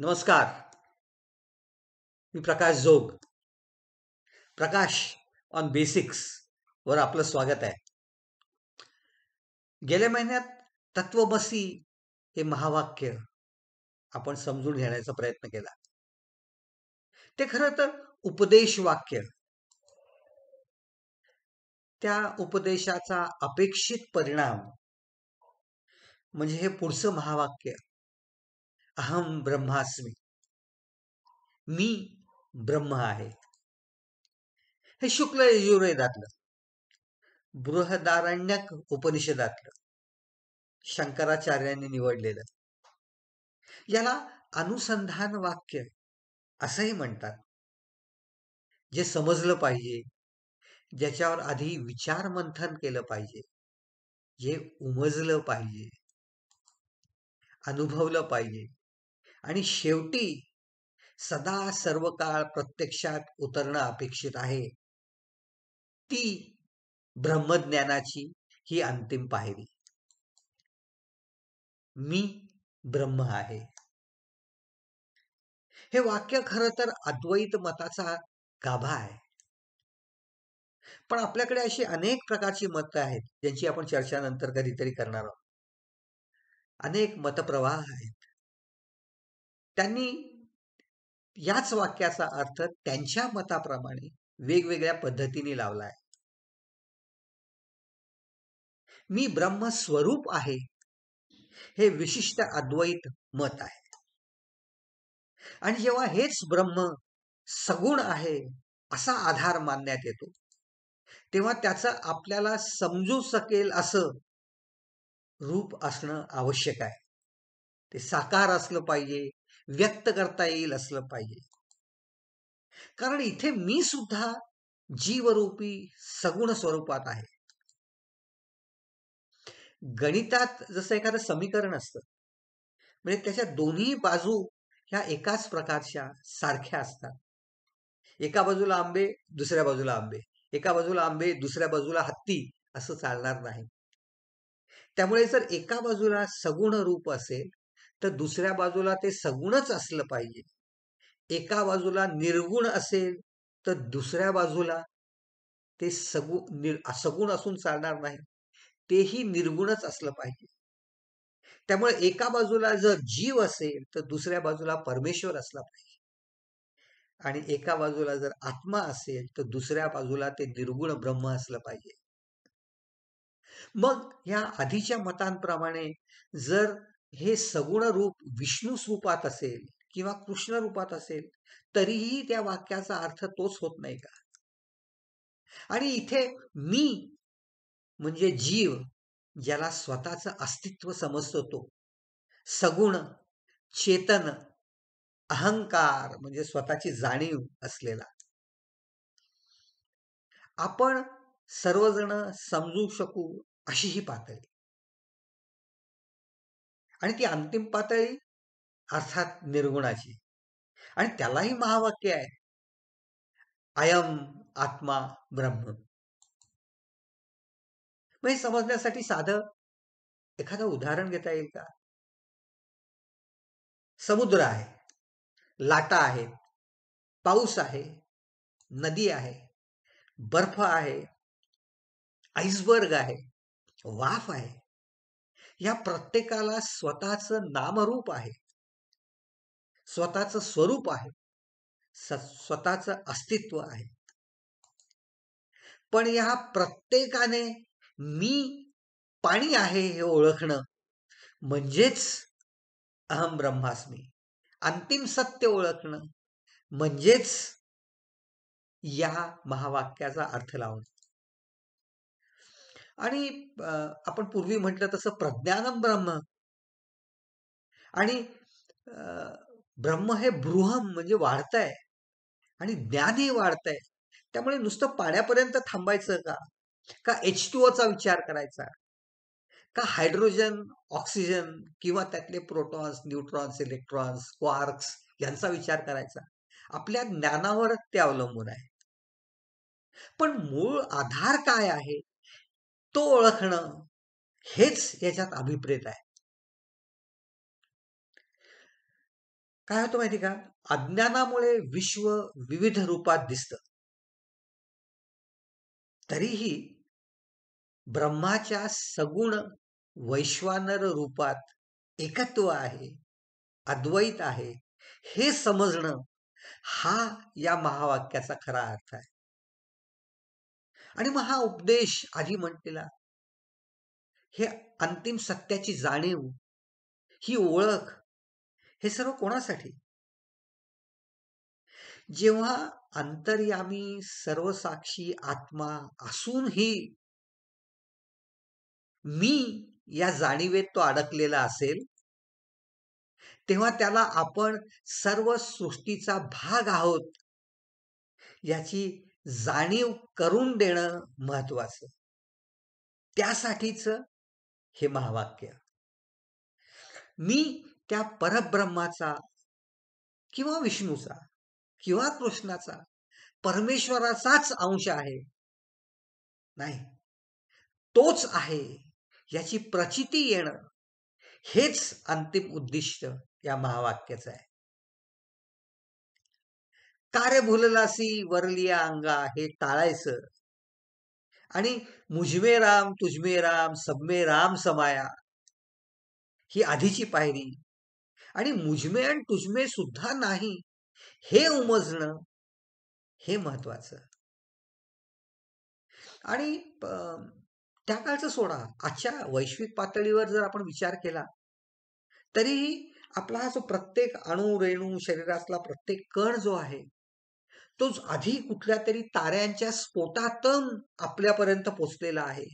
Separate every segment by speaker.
Speaker 1: नमस्कार मी प्रकाश जोग प्रकाश on basics वर
Speaker 2: आपलं स्वागत आहे गेल्या महिन्यात तत्वबसी
Speaker 1: हे महावाक्य आपण समजून घेण्याचा प्रयत्न केला ते खरं तर उपदेश वाक्य
Speaker 2: त्या उपदेशाचा अपेक्षित परिणाम म्हणजे हे पुढचं
Speaker 1: महावाक्य अहम ब्रह्मास्मी मी ब्रह्म आहे हे शुक्ल यजुर्वेदातलं
Speaker 2: बृहदारण्यक उपनिषदातलं शंकराचार्यांनी निवडलेलं याला अनुसंधान वाक्य असंही म्हणतात जे समजलं पाहिजे ज्याच्यावर आधी विचार मंथन केलं पाहिजे जे उमजलं पाहिजे अनुभवलं पाहिजे आणि शेवटी सदा सर्व काळ प्रत्यक्षात उतरणं अपेक्षित आहे ती
Speaker 1: ब्रह्मज्ञानाची ही अंतिम पायरी मी ब्रह्म आहे हे
Speaker 2: वाक्य खर तर अद्वैत मताचा गाभा आहे पण आपल्याकडे अशी अनेक प्रकारची मतं आहेत ज्यांची आपण चर्चा नंतर कधीतरी करणार आहोत अनेक मतप्रवाह आहेत त्यांनी याच वाक्याचा अर्थ त्यांच्या मताप्रमाणे वेगवेगळ्या पद्धतीने लावला आहे
Speaker 1: मी ब्रह्म स्वरूप आहे हे विशिष्ट अद्वैत मत आहे आणि जेव्हा हेच ब्रह्म
Speaker 2: सगुण आहे असा आधार मानण्यात येतो तेव्हा त्याचं आपल्याला समजू शकेल असं रूप असणं आवश्यक आहे ते साकार असलं पाहिजे व्यक्त करता येईल असलं पाहिजे कारण इथे मी सुद्धा जीवरूपी सगुण स्वरूपात आहे गणितात जसं एखादं समीकरण असतं म्हणजे त्याच्या दोन्ही बाजू ह्या एकाच प्रकारच्या सारख्या असतात एका बाजूला आंबे दुसऱ्या बाजूला आंबे एका बाजूला आंबे दुसऱ्या बाजूला हत्ती असं चालणार नाही त्यामुळे जर एका बाजूला सगुण रूप असेल तर दुसऱ्या बाजूला ते सगुणच असलं पाहिजे एका बाजूला निर्गुण असेल तर दुसऱ्या बाजूला ते सगु निर् सगुण असून चालणार नाही तेही निर्गुणच असलं पाहिजे त्यामुळे एका बाजूला जर जीव असेल तर दुसऱ्या बाजूला परमेश्वर असला पाहिजे आणि एका बाजूला जर आत्मा असेल तर दुसऱ्या बाजूला ते निर्गुण ब्रह्म असलं पाहिजे मग या आधीच्या मतांप्रमाणे जर हे सगुण रूप विष्णू स्वरूपात असेल किंवा कृष्ण रूपात असेल तरीही त्या वाक्याचा अर्थ तोच होत नाही का आणि इथे मी म्हणजे जीव ज्याला स्वतःचं अस्तित्व समजतो तो सगुण चेतन अहंकार म्हणजे स्वतःची
Speaker 1: जाणीव असलेला आपण सर्वजण समजू शकू अशी ही पातळी
Speaker 2: आणि ती अंतिम पातळी अर्थात निर्गुणाची आणि त्यालाही महावाक्य
Speaker 1: आहे अयम आत्मा ब्रह्म मग हे समजण्यासाठी साध एखादं उदाहरण घेता येईल का समुद्र आहे लाटा आहेत पाऊस आहे नदी आहे बर्फ आहे
Speaker 2: आईसबर्ग आहे वाफ आहे या प्रत्येकाला स्वतःच नामरूप आहे स्वतःच स्वरूप आहे स्वतःच अस्तित्व आहे पण या प्रत्येकाने मी पाणी आहे हे ओळखणं म्हणजेच अहम ब्रह्मास्मी अंतिम सत्य ओळखणं म्हणजेच या महावाक्याचा अर्थ लावणं आणि आपण पूर्वी म्हटलं तसं प्रज्ञान ब्रह्म आणि ब्रह्म हे बृहम म्हणजे वाढतंय आणि ज्ञानही वाढतंय त्यामुळे नुसतं पाण्यापर्यंत थांबायचं का का एच टू ओचा विचार करायचा का हायड्रोजन ऑक्सिजन किंवा त्यातले प्रोटॉन्स न्यूट्रॉन्स इलेक्ट्रॉन्स क्वार्क्स यांचा विचार करायचा आपल्या ज्ञानावरच ते अवलंबून आहे पण मूळ आधार काय आहे तो ओळखणं हेच याच्यात अभिप्रेत आहे
Speaker 1: काय होतं माहिती का अज्ञानामुळे विश्व विविध रूपात दिसत तरीही
Speaker 2: ब्रह्माच्या सगुण वैश्वानर रूपात एकत्व आहे अद्वैत आहे हे समजणं हा या महावाक्याचा खरा अर्थ आहे आणि मग हा उपदेश
Speaker 1: आधी म्हटलेला हे अंतिम सत्याची जाणीव ही ओळख हे सर्व कोणासाठी
Speaker 2: जेव्हा अंतर्यामी सर्वसाक्षी आत्मा असूनही मी या जाणीवेत तो अडकलेला असेल तेव्हा त्याला आपण सर्व सृष्टीचा भाग आहोत याची जाणीव करून देणं महत्वाचं
Speaker 1: त्यासाठीच हे महावाक्य मी त्या परब्रह्माचा किंवा विष्णूचा
Speaker 2: किंवा कृष्णाचा परमेश्वराचाच अंश आहे नाही तोच आहे याची प्रचिती येणं हेच अंतिम उद्दिष्ट या महावाक्याचं आहे कार्य भुललासी वरलिया अंगा हे टाळायचं आणि मुझमे राम तुझमे राम सबमे राम समाया ही आधीची पायरी आणि मुझमे आणि तुझमे सुद्धा नाही हे उमजणं हे महत्वाचं आणि त्या काळचं सोडा आजच्या वैश्विक पातळीवर जर आपण विचार केला तरीही आपला हा जो प्रत्येक अणू रेणू शरीरातला प्रत्येक कण जो आहे तोच आधी कुठल्या तरी ताऱ्यांच्या स्फोटातून आपल्यापर्यंत पोचलेला आहे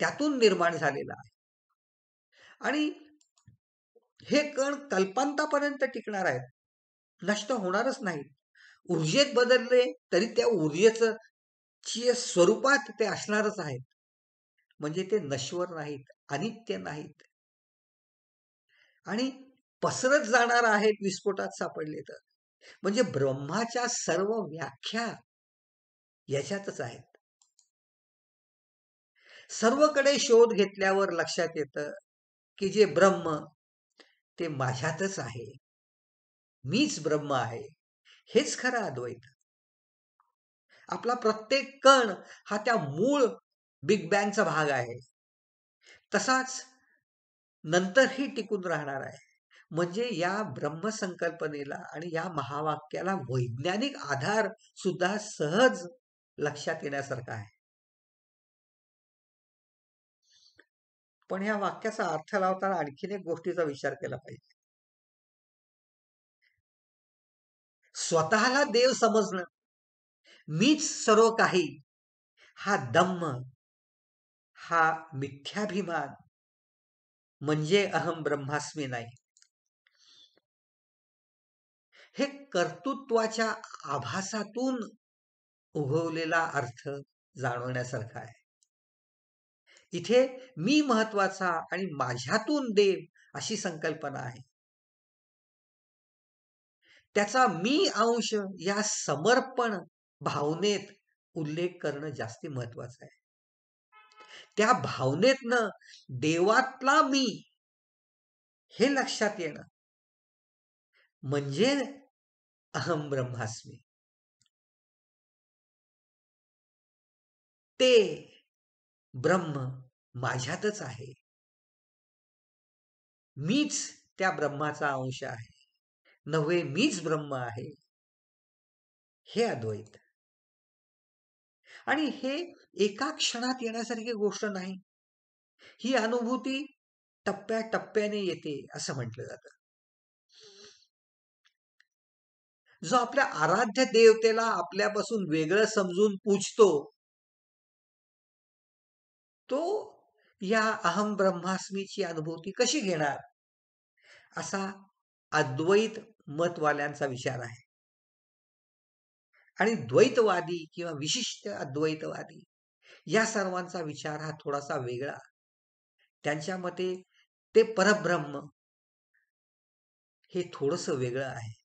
Speaker 2: त्यातून निर्माण झालेला आहे आणि हे कण कल्पांतापर्यंत टिकणार आहेत नष्ट होणारच नाहीत ऊर्जेत बदलले तरी त्या ऊर्जेच स्वरूपात ते असणारच आहेत म्हणजे ते नश्वर नाहीत अनित्य नाहीत आणि पसरत जाणार आहेत विस्फोटात सापडले तर म्हणजे ब्रह्माच्या सर्व व्याख्या याच्यातच आहेत सर्वकडे शोध घेतल्यावर लक्षात येत की जे ब्रह्म ते माझ्यातच आहे मीच ब्रह्म आहे हेच खरं अद्वैत आपला प्रत्येक कण हा त्या मूळ बिग बँगचा भाग आहे तसाच नंतरही टिकून राहणार आहे म्हणजे या ब्रह्मसंकल्पनेला आणि या महावाक्याला वैज्ञानिक आधार सुद्धा सहज लक्षात येण्यासारखा आहे
Speaker 1: पण या वाक्याचा अर्थ लावताना आणखीन एक गोष्टीचा विचार केला पाहिजे स्वतःला देव समजणं मीच सर्व काही हा दम्म हा मिथ्याभिमान म्हणजे अहम ब्रह्मास्मी नाही हे कर्तृत्वाच्या
Speaker 2: आभासातून उभवलेला अर्थ जाणवण्यासारखा आहे इथे मी महत्वाचा आणि माझ्यातून देव अशी संकल्पना आहे त्याचा मी अंश या समर्पण भावनेत उल्लेख करणं जास्ती महत्वाचं आहे
Speaker 1: त्या भावनेतनं देवातला मी हे लक्षात येणं म्हणजे अहम ब्रह्मास्मी ते ब्रह्म माझ्यातच आहे
Speaker 2: मीच त्या ब्रह्माचा अंश आहे नव्हे मीच ब्रह्म आहे
Speaker 1: हे अद्वैत आणि हे एका क्षणात येण्यासारखी गोष्ट नाही ही अनुभूती टप्प्याटप्प्याने
Speaker 2: येते असं म्हटलं जातं जो आपल्या आराध्य देवतेला आपल्यापासून वेगळं समजून पूजतो तो या अहम ब्रह्मास्मीची अनुभूती कशी घेणार असा अद्वैत मतवाल्यांचा विचार आहे आणि द्वैतवादी किंवा विशिष्ट अद्वैतवादी या सर्वांचा विचार हा थोडासा वेगळा त्यांच्या मते ते परब्रह्म हे थोडस वेगळं आहे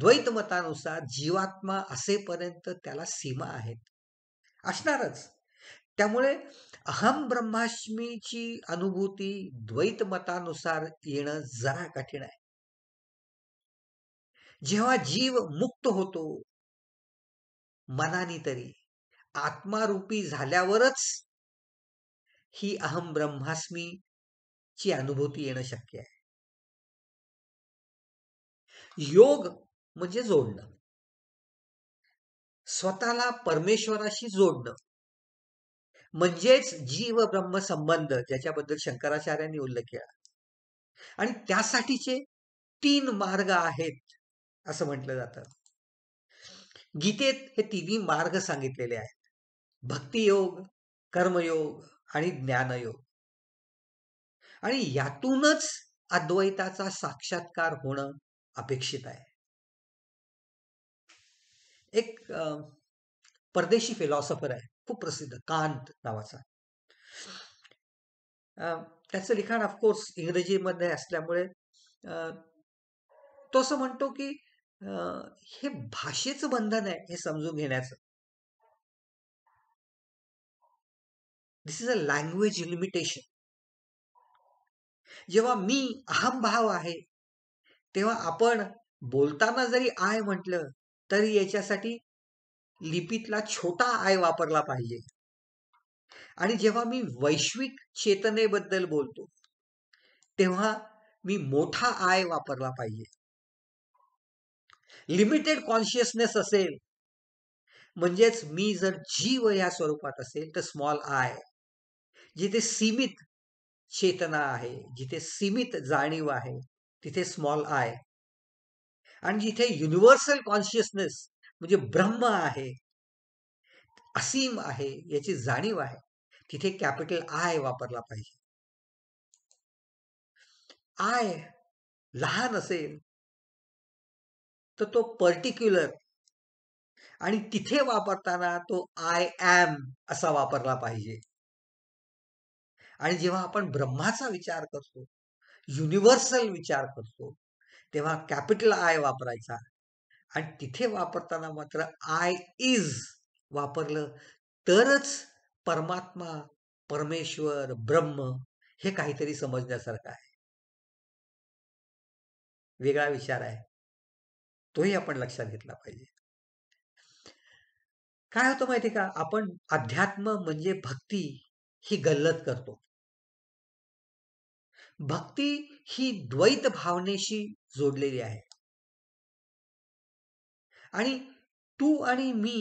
Speaker 2: द्वैत मतानुसार जीवात्मा असेपर्यंत त्याला सीमा आहेत असणारच त्यामुळे अहम ब्रह्माष्टमीची अनुभूती द्वैत मतानुसार येणं जरा कठीण आहे जेव्हा जीव मुक्त होतो मनानी तरी आत्मारूपी झाल्यावरच
Speaker 1: ही अहम ब्रह्मास्मी ची अनुभूती येणं शक्य आहे योग म्हणजे जोडणं स्वतःला परमेश्वराशी जोडणं
Speaker 2: म्हणजेच जीव ब्रह्म संबंध ज्याच्याबद्दल शंकराचार्यांनी उल्लेख केला आणि त्यासाठीचे तीन मार्ग आहेत असं म्हटलं जातं गीतेत हे तिन्ही मार्ग सांगितलेले आहेत भक्तियोग कर्मयोग आणि ज्ञानयोग आणि यातूनच अद्वैताचा साक्षात्कार होणं अपेक्षित आहे एक परदेशी फिलॉसॉफर आहे खूप प्रसिद्ध कांत नावाचा त्याचं लिखाण ऑफकोर्स इंग्रजीमध्ये असल्यामुळे तो असं म्हणतो की हे
Speaker 1: भाषेचं बंधन आहे हे समजून घेण्याचं this is a language limitation जेव्हा मी
Speaker 2: अहम भाव आहे तेव्हा आपण बोलताना जरी आय म्हटलं तर याच्यासाठी लिपीतला छोटा आय वापरला पाहिजे आणि जेव्हा मी वैश्विक चेतनेबद्दल बोलतो तेव्हा मी मोठा आय वापरला पाहिजे लिमिटेड कॉन्शियसनेस असेल म्हणजेच मी जर जीव या स्वरूपात असेल तर स्मॉल आय जिथे सीमित चेतना आहे जिथे सीमित जाणीव आहे तिथे स्मॉल आय आणि जिथे युनिव्हर्सल कॉन्शियसनेस म्हणजे ब्रह्म आहे असीम आहे याची जाणीव
Speaker 1: आहे तिथे कॅपिटल आय वापरला पाहिजे आय लहान असेल तर तो पर्टिक्युलर
Speaker 2: आणि तिथे वापरताना तो आय एम असा वापरला पाहिजे आणि जेव्हा आपण ब्रह्माचा विचार करतो युनिव्हर्सल विचार करतो तेव्हा कॅपिटल आय वापरायचा आणि तिथे वापरताना मात्र आय इज वापरलं तरच परमात्मा परमेश्वर ब्रह्म हे काहीतरी समजण्यासारखं आहे
Speaker 1: वेगळा विचार आहे तोही आपण लक्षात घेतला पाहिजे काय होतं माहिती का आपण अध्यात्म म्हणजे भक्ती ही गल्लत करतो भक्ती ही द्वैत भावनेशी जोडलेली आहे
Speaker 2: आणि तू आणि मी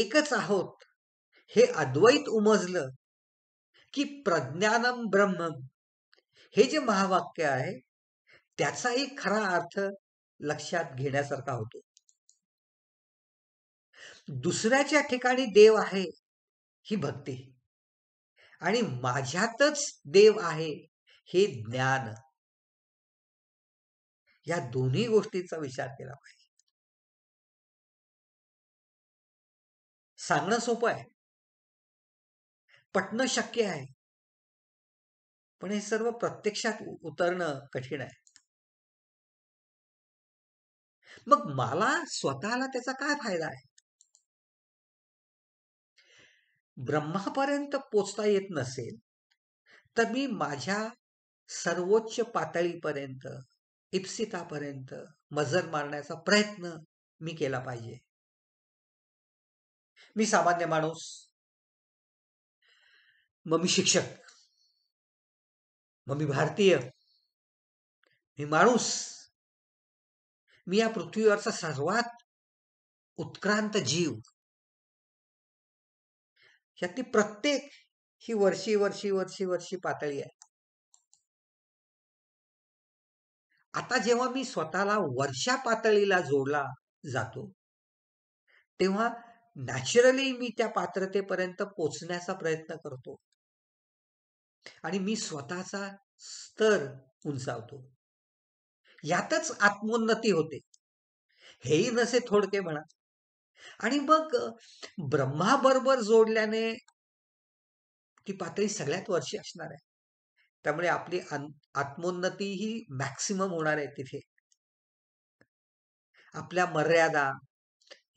Speaker 2: एकच आहोत हे अद्वैत उमजलं की प्रज्ञानम ब्रह्म हे जे महावाक्य आहे त्याचाही खरा अर्थ लक्षात घेण्यासारखा होतो दुसऱ्याच्या ठिकाणी देव आहे ही भक्ती आणि माझ्यातच देव आहे हे ज्ञान
Speaker 1: या दोन्ही गोष्टीचा विचार केला पाहिजे सांगणं सोपं आहे पटणं शक्य आहे पण हे सर्व प्रत्यक्षात उतरणं कठीण आहे मग मला स्वतःला त्याचा काय फायदा आहे ब्रह्मापर्यंत
Speaker 2: पोचता येत नसेल तर मी माझ्या सर्वोच्च पातळीपर्यंत इप्सितापर्यंत मजर मारण्याचा प्रयत्न मी केला
Speaker 1: पाहिजे मी सामान्य माणूस मग मी शिक्षक मग मी भारतीय मी माणूस मी या पृथ्वीवरचा सर्वात उत्क्रांत जीव यातली प्रत्येक ही वर्षी वर्षी वर्षी वर्षी पातळी आहे
Speaker 2: आता जेव्हा मी स्वतःला वर्षा पातळीला जोडला जातो तेव्हा नॅचरली मी त्या पात्रतेपर्यंत पोचण्याचा प्रयत्न करतो आणि मी स्वतःचा स्तर उंचावतो यातच आत्मोन्नती होते हेही नसे थोडके म्हणा आणि मग ब्रह्माबरोबर जोडल्याने ती पातळी सगळ्यात वर्षी असणार आहे त्यामुळे आपली आत्मोन्नती ही मॅक्सिमम होणार आहे तिथे आपल्या मर्यादा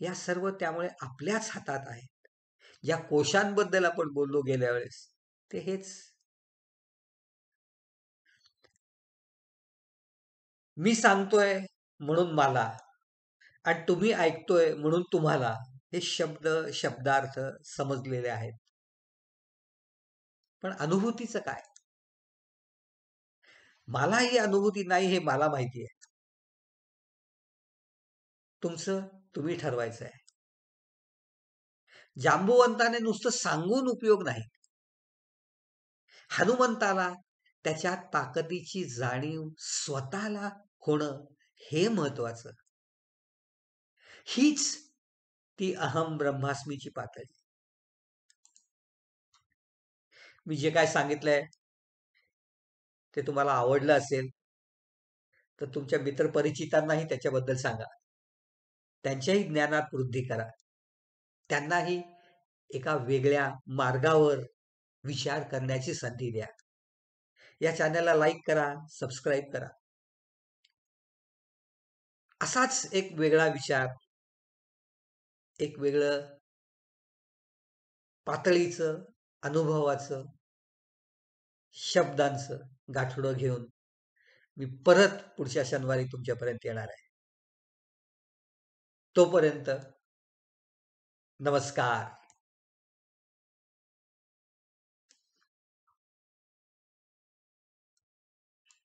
Speaker 2: या सर्व त्यामुळे आपल्याच हातात आहेत या कोशांबद्दल आपण बोललो
Speaker 1: गेल्या वेळेस ते हेच मी सांगतोय म्हणून मला आणि तुम्ही
Speaker 2: ऐकतोय म्हणून तुम्हाला हे शब्द शब्दार्थ समजलेले आहेत
Speaker 1: पण अनुभूतीचं काय मला ही अनुभूती नाही हे मला माहिती आहे तुमचं तुम्ही ठरवायचं आहे जांबुवंताने नुसतं सांगून उपयोग नाही
Speaker 2: हनुमंताला त्याच्या ताकदीची जाणीव स्वतःला होणं हे महत्वाचं हीच ती अहम ब्रह्मास्मीची पातळी मी जे काय सांगितलंय ते तुम्हाला आवडलं असेल तर तुमच्या मित्रपरिचितांनाही त्याच्याबद्दल सांगा त्यांच्याही ज्ञानात वृद्धी करा त्यांनाही एका वेगळ्या मार्गावर विचार करण्याची संधी द्या या चॅनलला लाईक करा सबस्क्राईब
Speaker 1: करा असाच एक वेगळा विचार एक वेगळं पातळीचं अनुभवाचं शब्दांचं गाठोडं घेऊन मी परत पुढच्या शनिवारी तुमच्यापर्यंत येणार आहे तोपर्यंत नमस्कार